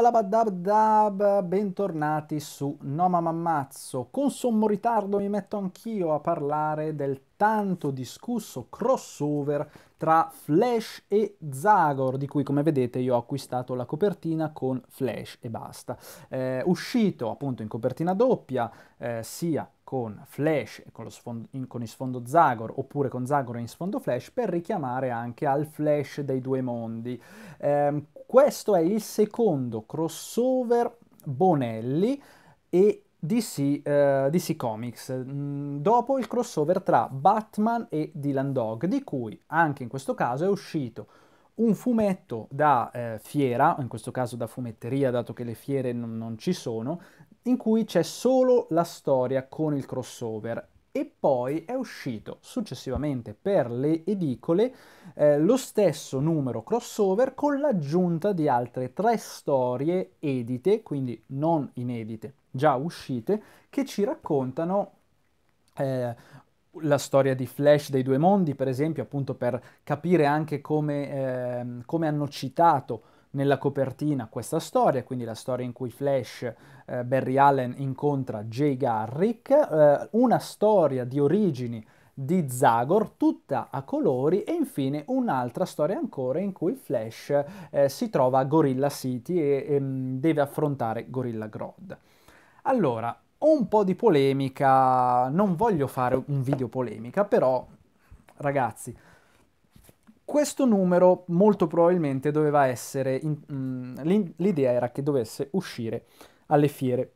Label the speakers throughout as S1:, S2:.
S1: Dabalabadabdab, bentornati su No Mamma Ammazzo. Con sommo ritardo mi metto anch'io a parlare del tanto discusso crossover tra Flash e Zagor, di cui come vedete io ho acquistato la copertina con Flash e basta. Eh, uscito appunto in copertina doppia eh, sia con Flash e con, sfondo, con il sfondo Zagor oppure con Zagor in sfondo Flash per richiamare anche al Flash dei due mondi. Eh, questo è il secondo crossover Bonelli e DC, eh, DC Comics, mm, dopo il crossover tra Batman e Dylan Dog, di cui anche in questo caso è uscito un fumetto da eh, fiera, in questo caso da fumetteria, dato che le fiere non, non ci sono, in cui c'è solo la storia con il crossover e poi è uscito successivamente per le edicole eh, lo stesso numero crossover con l'aggiunta di altre tre storie edite, quindi non inedite, già uscite che ci raccontano eh, la storia di Flash dei due mondi, per esempio, appunto per capire anche come, eh, come hanno citato nella copertina questa storia, quindi la storia in cui Flash eh, Barry Allen incontra Jay Garrick, eh, una storia di origini di Zagor, tutta a colori, e infine un'altra storia ancora in cui Flash eh, si trova a Gorilla City e, e ehm, deve affrontare Gorilla Grodd. Allora, ho un po' di polemica, non voglio fare un video polemica, però ragazzi, questo numero molto probabilmente doveva essere, in, mh, mm, l'idea era che dovesse uscire alle fiere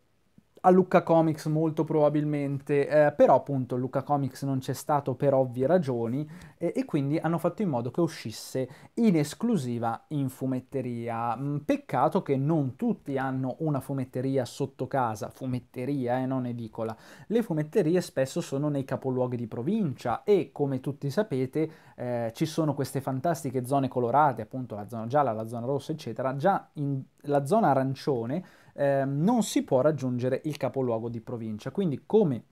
S1: a Lucca Comics molto probabilmente, eh, però appunto Lucca Comics non c'è stato per ovvie ragioni eh, e quindi hanno fatto in modo che uscisse in esclusiva in fumetteria. Mm, peccato che non tutti hanno una fumetteria sotto casa, fumetteria e eh, non edicola. Le fumetterie spesso sono nei capoluoghi di provincia e come tutti sapete eh, ci sono queste fantastiche zone colorate, appunto la zona gialla, la zona rossa eccetera, già in, la zona arancione eh, non si può raggiungere il capoluogo di provincia. Quindi come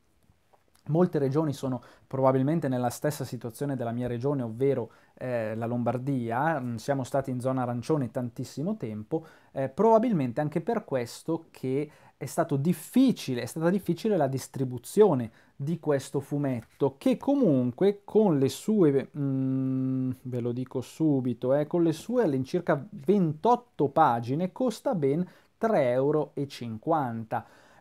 S1: molte regioni sono probabilmente nella stessa situazione della mia regione, ovvero eh, la Lombardia, mm, siamo stati in zona arancione tantissimo tempo, eh, probabilmente anche per questo che è, stato difficile, è stata difficile la distribuzione di questo fumetto che comunque con le sue, mm, ve lo dico subito, eh, con le sue all'incirca 28 pagine costa ben 3,50 euro.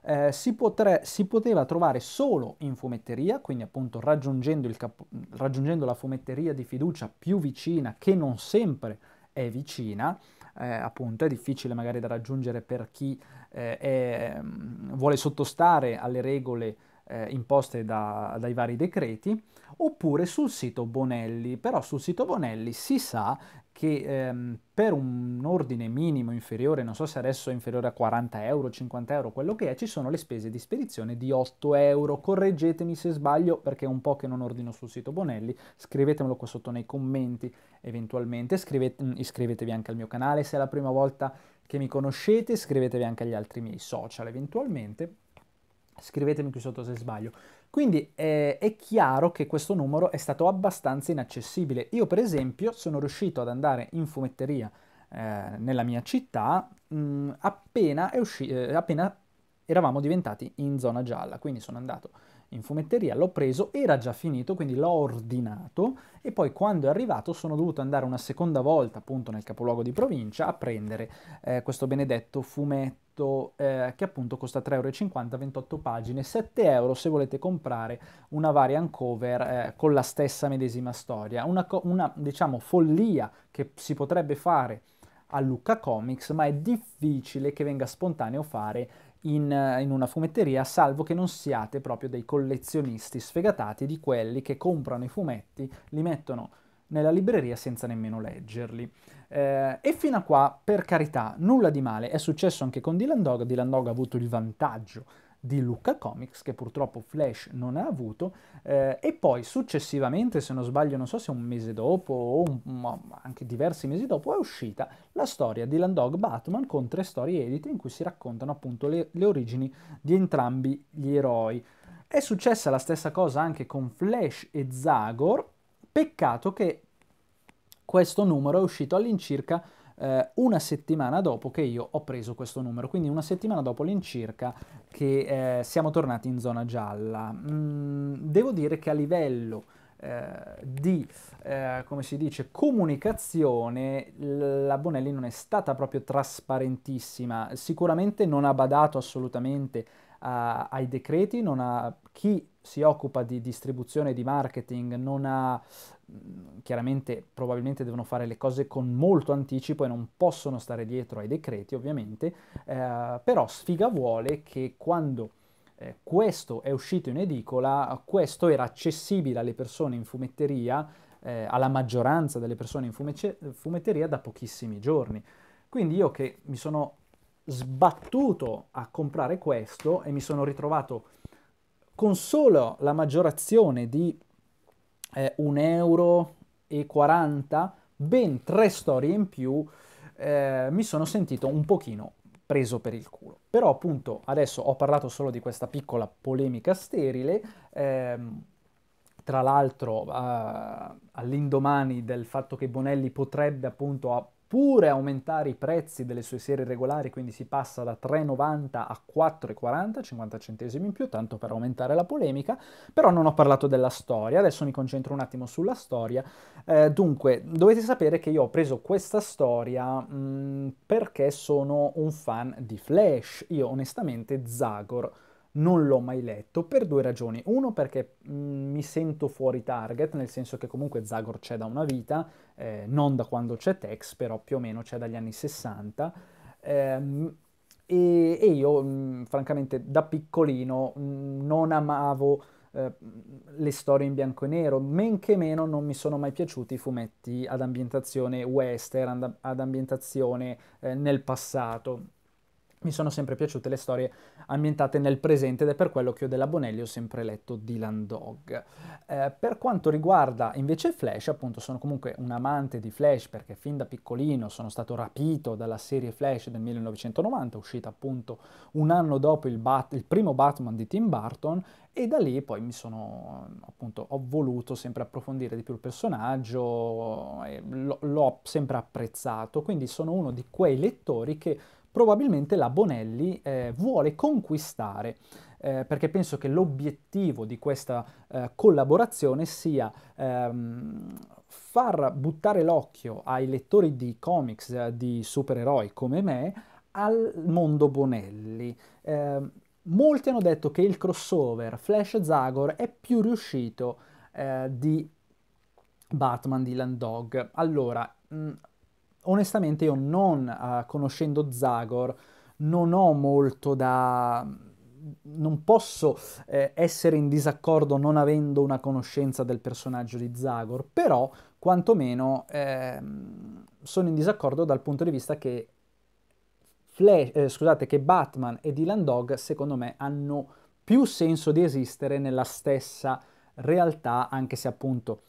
S1: Eh, si, potre, si, poteva trovare solo in fumetteria, quindi appunto raggiungendo, capo, raggiungendo, la fumetteria di fiducia più vicina, che non sempre è vicina, eh, appunto è difficile magari da raggiungere per chi eh, è, mm, vuole sottostare alle regole eh, imposte da, dai vari decreti, oppure sul sito Bonelli, però sul sito Bonelli si sa che ehm, per un ordine minimo inferiore, non so se adesso è inferiore a 40 euro, 50 euro, quello che è, ci sono le spese di spedizione di 8 euro. Correggetemi se sbaglio perché è un po' che non ordino sul sito Bonelli, scrivetemelo qua sotto nei commenti eventualmente, Scrivete, mm, iscrivetevi anche al mio canale se è la prima volta che mi conoscete, iscrivetevi anche agli altri miei social eventualmente, scrivetemi qui sotto se sbaglio. Quindi eh, è chiaro che questo numero è stato abbastanza inaccessibile. Io per esempio sono riuscito ad andare in fumetteria eh, nella mia città mh, mm, appena, usci- eh, appena eravamo diventati in zona gialla, quindi sono andato in fumetteria, l'ho preso, era già finito, quindi l'ho ordinato e poi quando è arrivato sono dovuto andare una seconda volta appunto nel capoluogo di provincia a prendere eh, questo benedetto fumetto eh, che appunto costa 3,50€, 28 pagine, 7€ se volete comprare una variant cover eh, con la stessa medesima storia. Una, una diciamo follia che si potrebbe fare a Lucca Comics, ma è difficile che venga spontaneo fare in, eh, in, una fumetteria, salvo che non siate proprio dei collezionisti sfegatati di quelli che comprano i fumetti, li mettono nella libreria senza nemmeno leggerli. Eh, e fino a qua, per carità, nulla di male, è successo anche con Dylan Dog, Dylan Dog ha avuto il vantaggio di Lucca Comics, che purtroppo Flash non ha avuto, eh, e poi successivamente, se non sbaglio, non so se un mese dopo o un, anche diversi mesi dopo, è uscita la storia di Landog Batman con tre storie edite in cui si raccontano appunto le, le origini di entrambi gli eroi. È successa la stessa cosa anche con Flash e Zagor, peccato che questo numero è uscito all'incirca eh, una settimana dopo che io ho preso questo numero, quindi una settimana dopo all'incirca che eh, siamo tornati in zona gialla. Mm, devo dire che a livello eh, di eh, come si dice comunicazione la Bonelli non è stata proprio trasparentissima sicuramente non ha badato assolutamente eh, ai decreti non ha chi si occupa di distribuzione, di marketing, non ha, mm, chiaramente probabilmente devono fare le cose con molto anticipo e non possono stare dietro ai decreti ovviamente, eh, però sfiga vuole che quando eh, questo è uscito in edicola, questo era accessibile alle persone in fumetteria, eh, alla maggioranza delle persone in fume- fumetteria da pochissimi giorni. Quindi io che mi sono sbattuto a comprare questo e mi sono ritrovato con solo la maggiorazione di eh, 1,40 euro, ben tre storie in più, eh, mi sono sentito un pochino preso per il culo. Però appunto adesso ho parlato solo di questa piccola polemica sterile, ehm, tra l'altro eh, all'indomani del fatto che Bonelli potrebbe appunto oppure aumentare i prezzi delle sue serie regolari, quindi si passa da 3,90 a 4,40, 50 centesimi in più, tanto per aumentare la polemica, però non ho parlato della storia, adesso mi concentro un attimo sulla storia. Eh, dunque, dovete sapere che io ho preso questa storia mh, mm, perché sono un fan di Flash, io onestamente Zagor non l'ho mai letto per due ragioni. Uno perché mh, mm, mi sento fuori target, nel senso che comunque Zagor c'è da una vita, eh, non da quando c'è Tex, però più o meno c'è dagli anni 60. Ehm, e, e, io, mh, mm, francamente, da piccolino mh, mm, non amavo eh, le storie in bianco e nero, men che meno non mi sono mai piaciuti i fumetti ad ambientazione western, ad, ad ambientazione eh, nel passato mi sono sempre piaciute le storie ambientate nel presente ed è per quello che io della Bonelli ho sempre letto Dylan Dog. Eh, per quanto riguarda invece Flash, appunto sono comunque un amante di Flash perché fin da piccolino sono stato rapito dalla serie Flash del 1990, uscita appunto un anno dopo il, Bat- il primo Batman di Tim Burton e da lì poi mi sono appunto ho voluto sempre approfondire di più il personaggio, l'ho, l'ho sempre apprezzato, quindi sono uno di quei lettori che probabilmente la Bonelli eh, vuole conquistare, eh, perché penso che l'obiettivo di questa eh, collaborazione sia ehm, far buttare l'occhio ai lettori di comics eh, di supereroi come me al mondo Bonelli. Ehm, molti hanno detto che il crossover Flash Zagor è più riuscito eh, di Batman di Dog. Allora, mh, onestamente io non, eh, conoscendo Zagor, non ho molto da... non posso eh, essere in disaccordo non avendo una conoscenza del personaggio di Zagor, però quantomeno ehm, sono in disaccordo dal punto di vista che, Flash, eh, scusate, che Batman e Dylan Dog secondo me hanno più senso di esistere nella stessa realtà, anche se appunto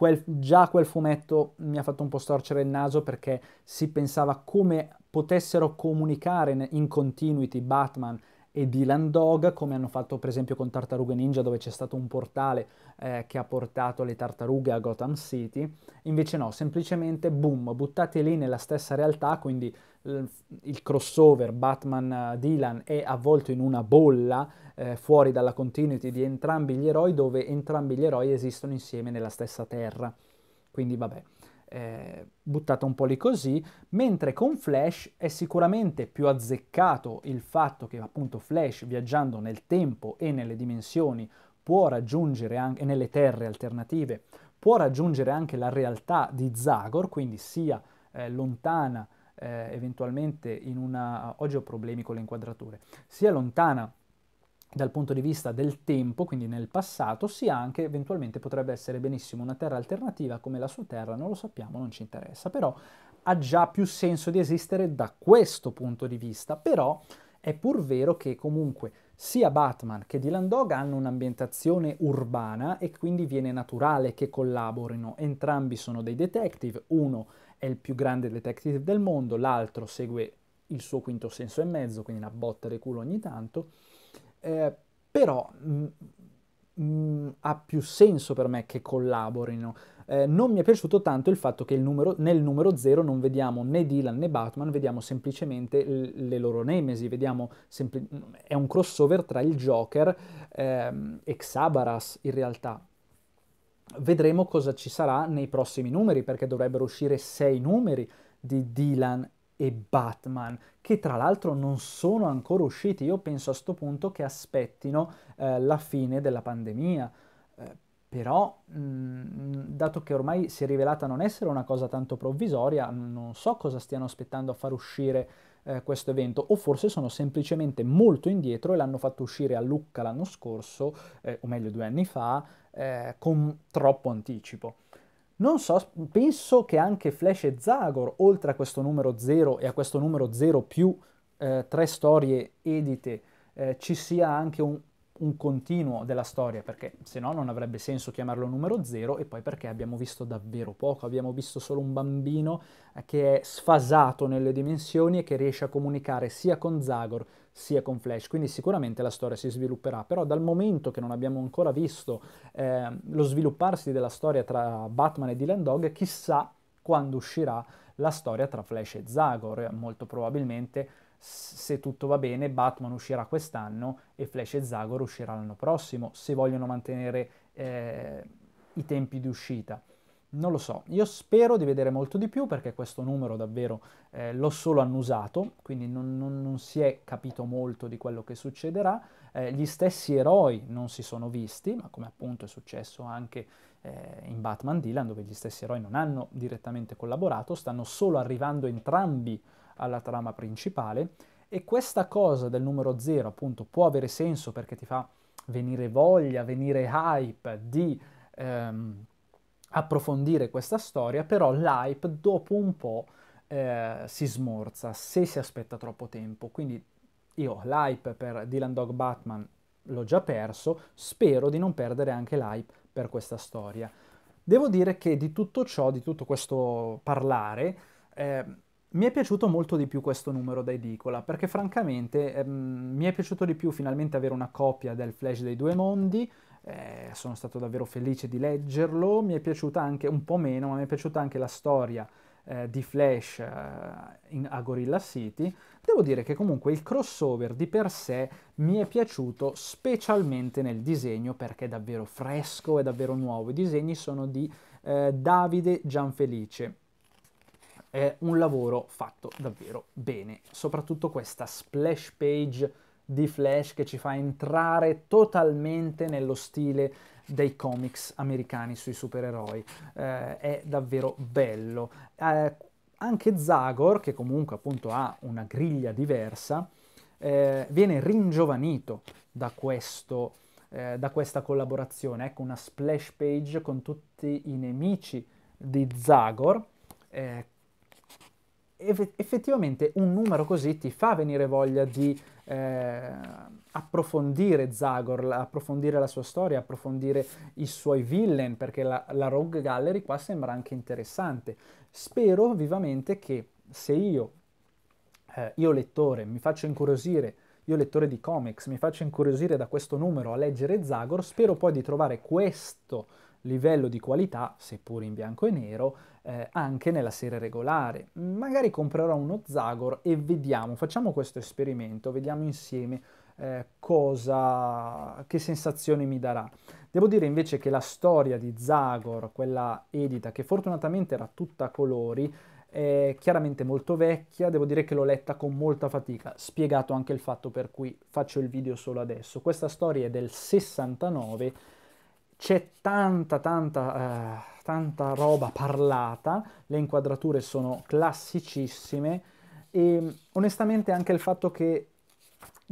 S1: Quel, già quel fumetto mi ha fatto un po' storcere il naso perché si pensava come potessero comunicare in continuity Batman e Dylan Dog, come hanno fatto per esempio con Tartarughe Ninja, dove c'è stato un portale eh, che ha portato le tartarughe a Gotham City. Invece no, semplicemente boom, buttate lì nella stessa realtà, quindi il crossover Batman-Dylan eh, è avvolto in una bolla eh, fuori dalla continuity di entrambi gli eroi, dove entrambi gli eroi esistono insieme nella stessa terra. Quindi vabbè eh, buttata un po' lì così, mentre con Flash è sicuramente più azzeccato il fatto che appunto Flash viaggiando nel tempo e nelle dimensioni può raggiungere anche, nelle terre alternative, può raggiungere anche la realtà di Zagor, quindi sia eh, lontana eh, eventualmente in una... oggi ho problemi con le inquadrature, sia lontana dal punto di vista del tempo, quindi nel passato, sia anche eventualmente potrebbe essere benissimo una terra alternativa come la sua terra, non lo sappiamo, non ci interessa, però ha già più senso di esistere da questo punto di vista, però è pur vero che comunque sia Batman che Dylan Dog hanno un'ambientazione urbana e quindi viene naturale che collaborino, entrambi sono dei detective, uno è il più grande detective del mondo, l'altro segue il suo quinto senso e mezzo, quindi una botta di culo ogni tanto, eh, però mh, mm, mh, mm, ha più senso per me che collaborino. Eh, non mi è piaciuto tanto il fatto che il numero, nel numero 0 non vediamo né Dylan né Batman, vediamo semplicemente le loro nemesi, vediamo sempli- è un crossover tra il Joker ehm, e Xabaras in realtà. Vedremo cosa ci sarà nei prossimi numeri, perché dovrebbero uscire sei numeri di Dylan e Batman, che tra l'altro non sono ancora usciti. Io penso a questo punto che aspettino eh, la fine della pandemia. Eh, però, mh, mm, dato che ormai si è rivelata non essere una cosa tanto provvisoria, non so cosa stiano aspettando a far uscire eh, questo evento, o forse sono semplicemente molto indietro e l'hanno fatto uscire a Lucca l'anno scorso, eh, o meglio due anni fa, eh, con troppo anticipo. Non so, penso che anche Flash e Zagor, oltre a questo numero 0 e a questo numero 0 più eh, tre storie edite, eh, ci sia anche un, un continuo della storia, perché se no non avrebbe senso chiamarlo numero 0 e poi perché abbiamo visto davvero poco, abbiamo visto solo un bambino eh, che è sfasato nelle dimensioni e che riesce a comunicare sia con Zagor sia con Flash, quindi sicuramente la storia si svilupperà, però dal momento che non abbiamo ancora visto eh, lo svilupparsi della storia tra Batman e Dylan Dog, chissà quando uscirà la storia tra Flash e Zagor, molto probabilmente se tutto va bene Batman uscirà quest'anno e Flash e Zagor uscirà l'anno prossimo, se vogliono mantenere eh, i tempi di uscita. Non lo so, io spero di vedere molto di più perché questo numero davvero eh, l'ho solo annusato, quindi non, non, non, si è capito molto di quello che succederà. Eh, gli stessi eroi non si sono visti, ma come appunto è successo anche eh, in Batman Dylan, dove gli stessi eroi non hanno direttamente collaborato, stanno solo arrivando entrambi alla trama principale e questa cosa del numero zero appunto può avere senso perché ti fa venire voglia, venire hype di... Ehm, approfondire questa storia, però l'hype dopo un po' eh, si smorza se si aspetta troppo tempo. Quindi io l'hype per Dylan Dog Batman l'ho già perso, spero di non perdere anche l'hype per questa storia. Devo dire che di tutto ciò, di tutto questo parlare, eh, mi è piaciuto molto di più questo numero da edicola, perché francamente ehm, mi è piaciuto di più finalmente avere una copia del Flash dei due mondi, eh, sono stato davvero felice di leggerlo, mi è piaciuta anche un po' meno, ma mi è piaciuta anche la storia eh, di Flash eh, in, a Gorilla City. Devo dire che comunque il crossover di per sé mi è piaciuto specialmente nel disegno perché è davvero fresco, è davvero nuovo. I disegni sono di eh, Davide Gianfelice è un lavoro fatto davvero bene, soprattutto questa splash page di Flash che ci fa entrare totalmente nello stile dei comics americani sui supereroi. Eh, è davvero bello. Eh, anche Zagor, che comunque appunto ha una griglia diversa, eh, viene ringiovanito da, questo, eh, da questa collaborazione. Ecco una splash page con tutti i nemici di Zagor eh, effettivamente un numero così ti fa venire voglia di eh, approfondire Zagor, approfondire la sua storia, approfondire i suoi villain, perché la, la Rogue Gallery qua sembra anche interessante. Spero vivamente che se io, eh, io lettore, mi faccio incuriosire, io lettore di comics, mi faccio incuriosire da questo numero a leggere Zagor, spero poi di trovare questo livello di qualità, seppur in bianco e nero, eh, anche nella serie regolare. Magari comprerò uno Zagor e vediamo, facciamo questo esperimento, vediamo insieme eh, cosa, che sensazioni mi darà. Devo dire invece che la storia di Zagor, quella edita, che fortunatamente era tutta colori, è chiaramente molto vecchia, devo dire che l'ho letta con molta fatica, spiegato anche il fatto per cui faccio il video solo adesso. Questa storia è del 69 c'è tanta, tanta, eh, tanta roba parlata, le inquadrature sono classicissime e mm, onestamente anche il fatto che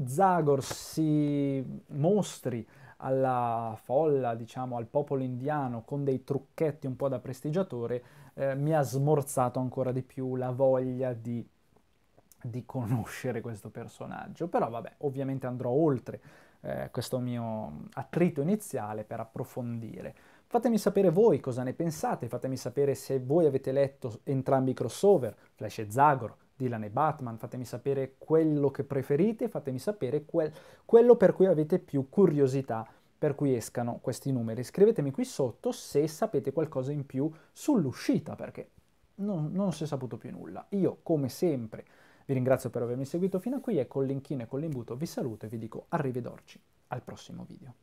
S1: Zagor si mostri alla folla, diciamo, al popolo indiano con dei trucchetti un po' da prestigiatore, eh, mi ha smorzato ancora di più la voglia di, di conoscere questo personaggio. Però vabbè, ovviamente andrò oltre eh, questo mio attrito iniziale per approfondire. Fatemi sapere voi cosa ne pensate, fatemi sapere se voi avete letto entrambi i crossover, Flash e Zagor, Dylan e Batman, fatemi sapere quello che preferite, fatemi sapere quel, quello per cui avete più curiosità per cui escano questi numeri. Scrivetemi qui sotto se sapete qualcosa in più sull'uscita, perché non, non si è saputo più nulla. Io, come sempre, vi ringrazio per avermi seguito fino a qui e con l'inchino e con l'imbuto vi saluto e vi dico arrivederci al prossimo video.